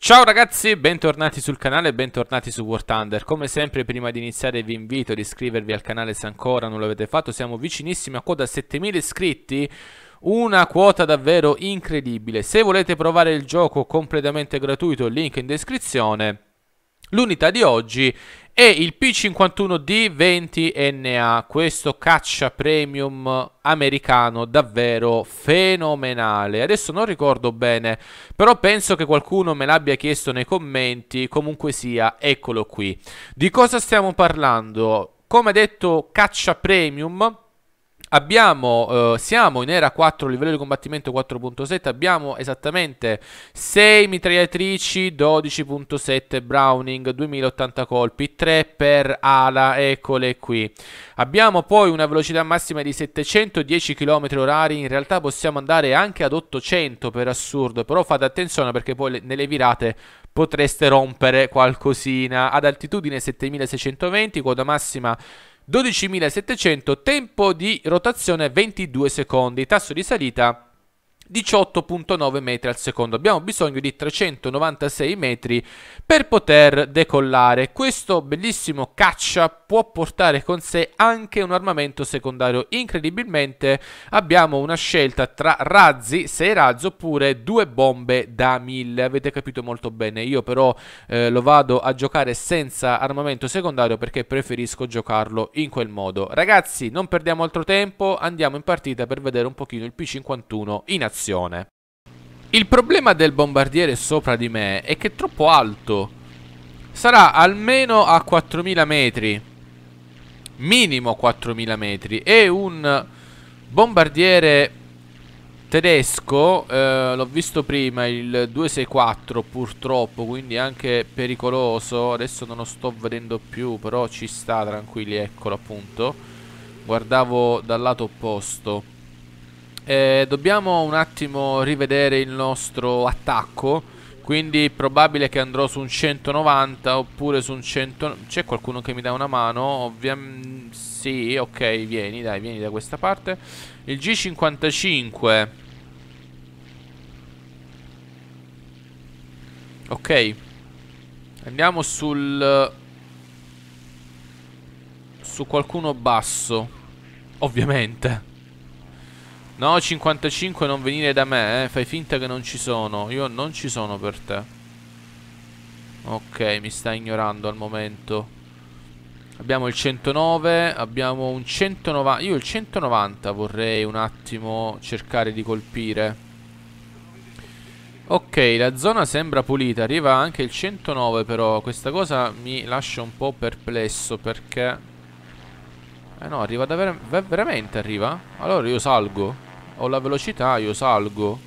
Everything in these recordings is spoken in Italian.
Ciao ragazzi, bentornati sul canale e bentornati su War Thunder. Come sempre prima di iniziare vi invito ad iscrivervi al canale se ancora non l'avete fatto, siamo vicinissimi a quota 7000 iscritti una quota davvero incredibile. Se volete provare il gioco completamente gratuito, link in descrizione. L'unità di oggi e il P51D20NA, questo caccia premium americano davvero fenomenale. Adesso non ricordo bene, però penso che qualcuno me l'abbia chiesto nei commenti, comunque sia, eccolo qui. Di cosa stiamo parlando? Come detto, caccia premium Abbiamo, eh, siamo in era 4, livello di combattimento 4.7, abbiamo esattamente 6 mitragliatrici, 12.7 Browning, 2080 colpi, 3 per ala, eccole qui. Abbiamo poi una velocità massima di 710 km h in realtà possiamo andare anche ad 800 per assurdo, però fate attenzione perché poi nelle virate potreste rompere qualcosina. Ad altitudine 7620, quota massima 12.700, tempo di rotazione 22 secondi, tasso di salita 18.9 metri al secondo. Abbiamo bisogno di 396 metri per poter decollare. Questo bellissimo caccia può portare con sé anche un armamento secondario. Incredibilmente abbiamo una scelta tra razzi, 6 razzi oppure due bombe da 1000. Avete capito molto bene. Io però eh, lo vado a giocare senza armamento secondario perché preferisco giocarlo in quel modo. Ragazzi, non perdiamo altro tempo, andiamo in partita per vedere un pochino il P51 in azione situazione. Il problema del bombardiere sopra di me è che è troppo alto. Sarà almeno a 4000 metri. Minimo 4000 metri. E un bombardiere tedesco, eh, l'ho visto prima, il 264 purtroppo, quindi anche pericoloso. Adesso non lo sto vedendo più, però ci sta tranquilli, eccolo appunto. Guardavo dal lato opposto. Eh, dobbiamo un attimo rivedere il nostro attacco. Quindi è probabile che andrò su un 190 oppure su un 100... C'è qualcuno che mi dà una mano? Ovviamente... Sì, ok, vieni, dai, vieni da questa parte. Il G55. Ok. Andiamo sul... Su qualcuno basso. Ovviamente. No, 55 non venire da me, eh. Fai finta che non ci sono. Io non ci sono per te. Ok, mi sta ignorando al momento. Abbiamo il 109, abbiamo un 190. Io il 190 vorrei un attimo cercare di colpire. Ok, la zona sembra pulita, arriva anche il 109 però, questa cosa mi lascia un po' perplesso perché... Eh no, arriva davvero... veramente arriva? Allora io salgo? Ho la velocità, io salgo.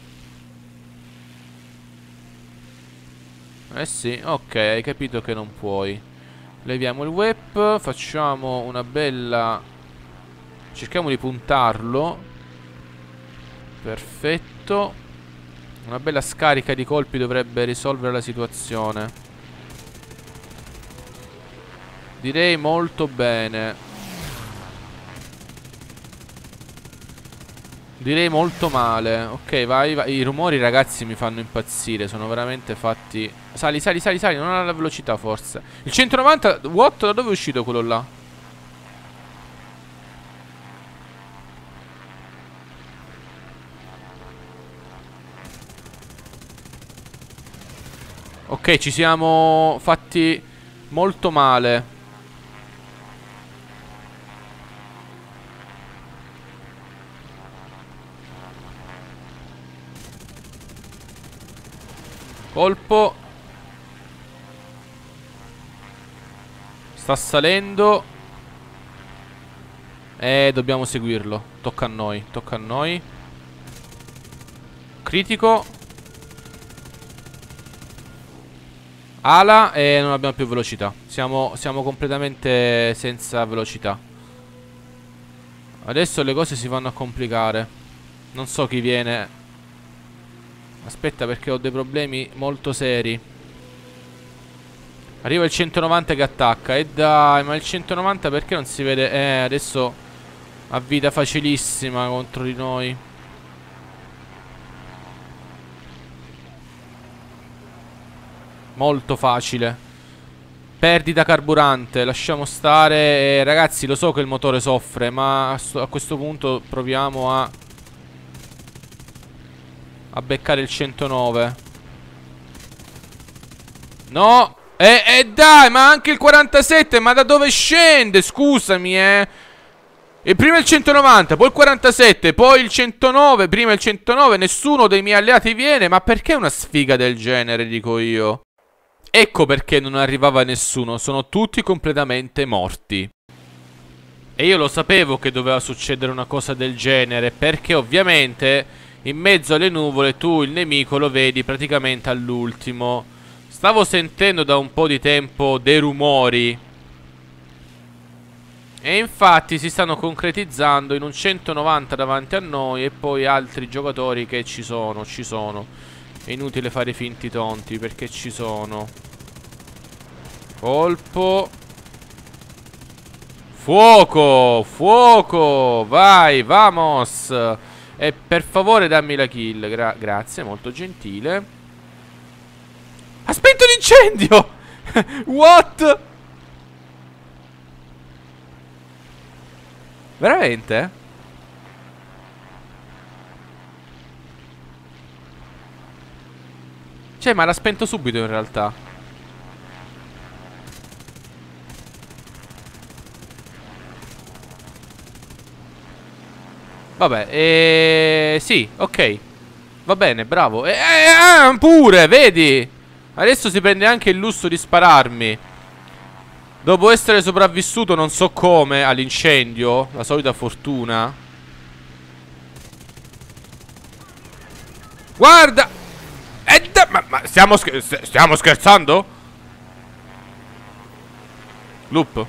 Eh sì, ok, hai capito che non puoi. Leviamo il whip, facciamo una bella... Cerchiamo di puntarlo. Perfetto. Una bella scarica di colpi dovrebbe risolvere la situazione. Direi molto bene. Direi molto male Ok vai, vai I rumori ragazzi mi fanno impazzire Sono veramente fatti Sali sali sali sali Non alla velocità forse Il 190 What? Da dove è uscito quello là? Ok ci siamo fatti molto male Colpo Sta salendo E dobbiamo seguirlo Tocca a noi, tocca a noi Critico Ala e non abbiamo più velocità siamo, siamo completamente senza velocità Adesso le cose si vanno a complicare Non so chi viene Aspetta perché ho dei problemi molto seri Arriva il 190 che attacca E dai ma il 190 perché non si vede Eh adesso Ha vita facilissima contro di noi Molto facile Perdita carburante, lasciamo stare eh, Ragazzi lo so che il motore soffre Ma a, a questo punto proviamo a a beccare il 109 No E, eh, eh, dai ma anche il 47 ma da dove scende scusami eh e prima il 190, poi il 47, poi il 109, prima il 109, nessuno dei miei alleati viene, ma perché una sfiga del genere, dico io? Ecco perché non arrivava nessuno, sono tutti completamente morti. E io lo sapevo che doveva succedere una cosa del genere, perché ovviamente in mezzo alle nuvole tu il nemico lo vedi praticamente all'ultimo. Stavo sentendo da un po' di tempo dei rumori. E infatti si stanno concretizzando in un 190 davanti a noi e poi altri giocatori che ci sono, ci sono. È inutile fare finti tonti perché ci sono. Colpo. Fuoco, fuoco, vai, vamos. E per favore dammi la kill Gra Grazie, molto gentile Ha spento l'incendio What? Veramente? Cioè ma l'ha spento subito in realtà Vabbè, eh, sì, ok. Va bene, bravo. Eh, eh, pure, vedi? Adesso si prende anche il lusso di spararmi. Dopo essere sopravvissuto non so come all'incendio, la solita fortuna. Guarda! Ed, ma, ma stiamo, scher stiamo scherzando? Loop.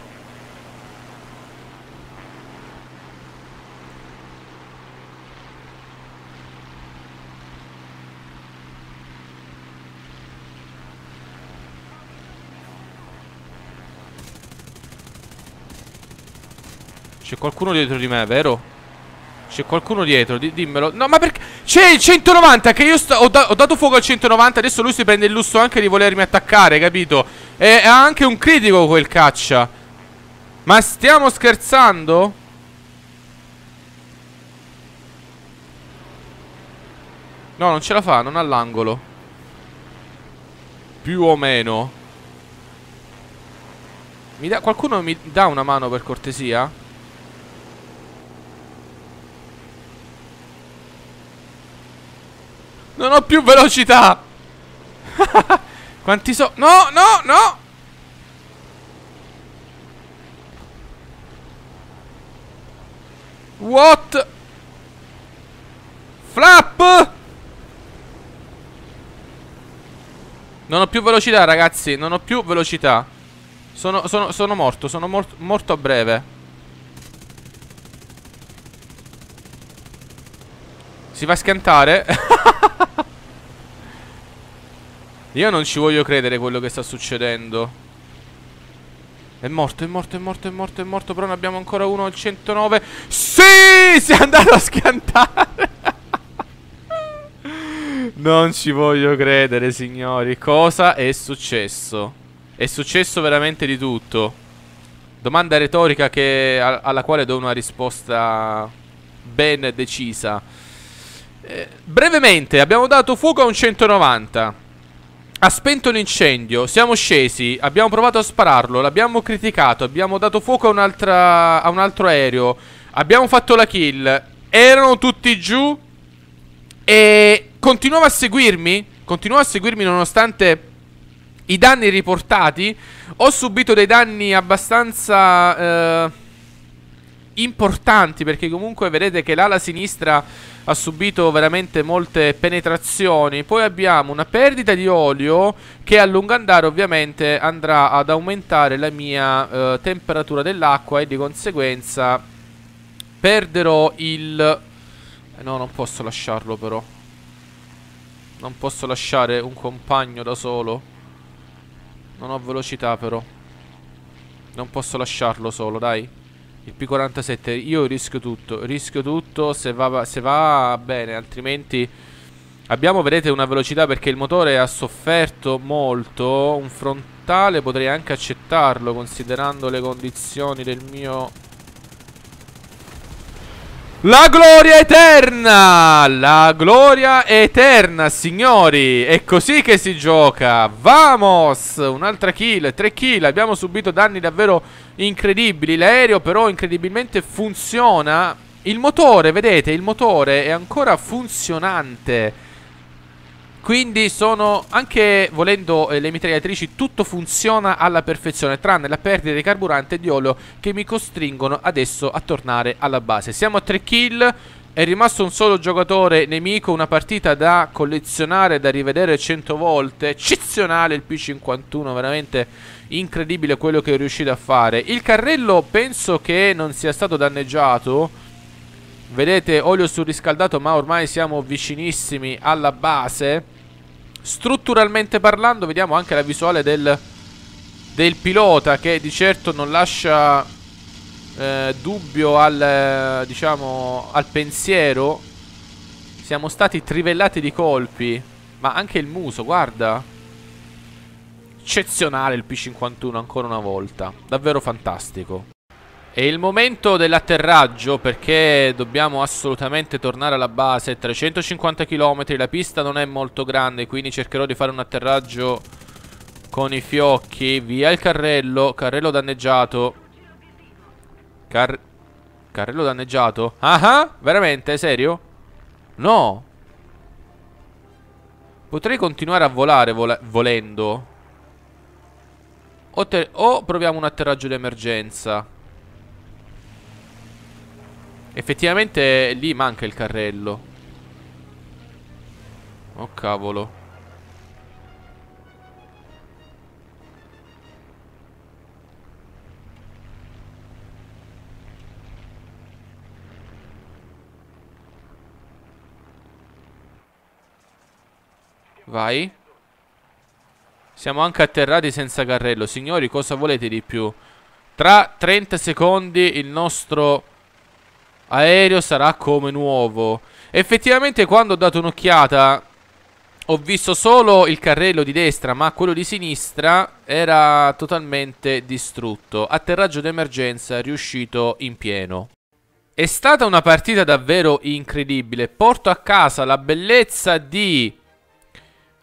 C'è qualcuno dietro di me, vero? C'è qualcuno dietro, di dimmelo No, ma perché? C'è il 190 che io ho, da ho, dato fuoco al 190 Adesso lui si prende il lusso anche di volermi attaccare, capito? E ha anche un critico quel caccia Ma stiamo scherzando? No, non ce la fa, non all'angolo Più o meno mi da, Qualcuno mi dà una mano per cortesia? Non ho più velocità. Quanti so... No, no, no. What? Flap! Non ho più velocità, ragazzi. Non ho più velocità. Sono, sono, sono morto. Sono mor morto a breve. Si fa schiantare. Io non ci voglio credere quello che sta succedendo. È morto, è morto, è morto, è morto, è morto. Però ne abbiamo ancora uno al 109. Sì! Si è andato a schiantare. non ci voglio credere, signori. Cosa è successo? È successo veramente di tutto. Domanda retorica che, alla quale do una risposta ben decisa. Eh, brevemente, abbiamo dato fuoco a un 190. Ha spento l'incendio, siamo scesi, abbiamo provato a spararlo, l'abbiamo criticato, abbiamo dato fuoco a, un, a un altro aereo, abbiamo fatto la kill, erano tutti giù e continuava a seguirmi, continuava a seguirmi nonostante i danni riportati. Ho subito dei danni abbastanza eh, importanti perché comunque vedete che l'ala sinistra ha subito veramente molte penetrazioni. Poi abbiamo una perdita di olio che a lungo andare ovviamente andrà ad aumentare la mia eh, temperatura dell'acqua e di conseguenza perderò il... Eh, no, non posso lasciarlo però. Non posso lasciare un compagno da solo. Non ho velocità però. Non posso lasciarlo solo, dai. Il P47 io rischio tutto, rischio tutto se va, se va bene, altrimenti abbiamo, vedete, una velocità perché il motore ha sofferto molto, un frontale potrei anche accettarlo considerando le condizioni del mio la gloria eterna! La gloria eterna, signori! È così che si gioca! Vamos! Un'altra kill, tre kill. Abbiamo subito danni davvero incredibili. L'aereo però incredibilmente funziona. Il motore, vedete, il motore è ancora funzionante. Quindi sono anche volendo eh, le mitragliatrici tutto funziona alla perfezione tranne la perdita di carburante e di olio che mi costringono adesso a tornare alla base. Siamo a 3 kill, è rimasto un solo giocatore nemico, una partita da collezionare, da rivedere 100 volte, eccezionale il P51, veramente incredibile quello che è riuscito a fare. Il carrello penso che non sia stato danneggiato Vedete olio surriscaldato ma ormai siamo vicinissimi alla base Strutturalmente parlando vediamo anche la visuale del, del pilota Che di certo non lascia eh, dubbio al, diciamo, al pensiero Siamo stati trivellati di colpi Ma anche il muso, guarda Eccezionale il P51 ancora una volta Davvero fantastico è il momento dell'atterraggio perché dobbiamo assolutamente tornare alla base 350 km, la pista non è molto grande quindi cercherò di fare un atterraggio con i fiocchi Via il carrello, carrello danneggiato Car Carrello danneggiato? Ah ah, veramente, serio? No Potrei continuare a volare vol volendo o, o proviamo un atterraggio d'emergenza Effettivamente lì manca il carrello Oh cavolo Vai Siamo anche atterrati senza carrello Signori cosa volete di più? Tra 30 secondi il nostro Aereo sarà come nuovo. Effettivamente quando ho dato un'occhiata ho visto solo il carrello di destra, ma quello di sinistra era totalmente distrutto. Atterraggio d'emergenza riuscito in pieno. È stata una partita davvero incredibile. Porto a casa la bellezza di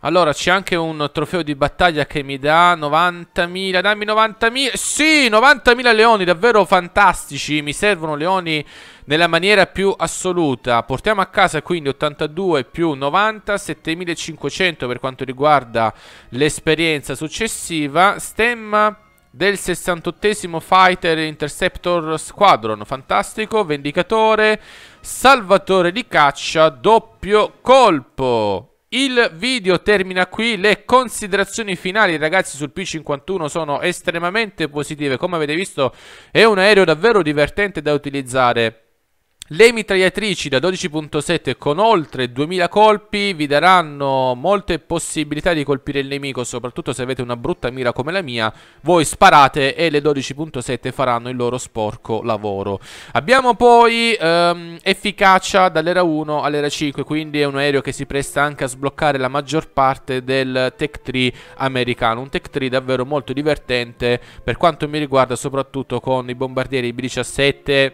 allora c'è anche un trofeo di battaglia che mi dà 90.000, dammi 90.000, sì 90.000 leoni, davvero fantastici, mi servono leoni nella maniera più assoluta Portiamo a casa quindi 82 più 90, 7.500 per quanto riguarda l'esperienza successiva Stemma del 68 Fighter Interceptor Squadron, fantastico, Vendicatore, Salvatore di caccia, doppio colpo il video termina qui, le considerazioni finali ragazzi sul P51 sono estremamente positive, come avete visto è un aereo davvero divertente da utilizzare le mitragliatrici da 12.7 con oltre 2000 colpi vi daranno molte possibilità di colpire il nemico, soprattutto se avete una brutta mira come la mia. Voi sparate e le 12.7 faranno il loro sporco lavoro. Abbiamo poi ehm, efficacia dall'era 1 all'era 5, quindi è un aereo che si presta anche a sbloccare la maggior parte del Tech 3 americano. Un Tech 3 davvero molto divertente per quanto mi riguarda, soprattutto con i bombardieri B-17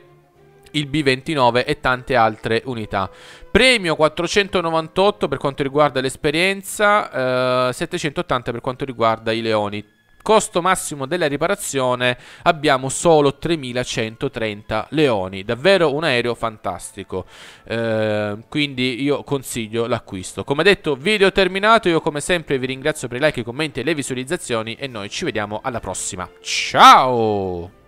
il B-29 e tante altre unità. Premio 498 per quanto riguarda l'esperienza, eh, 780 per quanto riguarda i leoni. Costo massimo della riparazione abbiamo solo 3130 leoni, davvero un aereo fantastico, eh, quindi io consiglio l'acquisto. Come detto, video terminato, io come sempre vi ringrazio per i like, i commenti e le visualizzazioni e noi ci vediamo alla prossima. Ciao!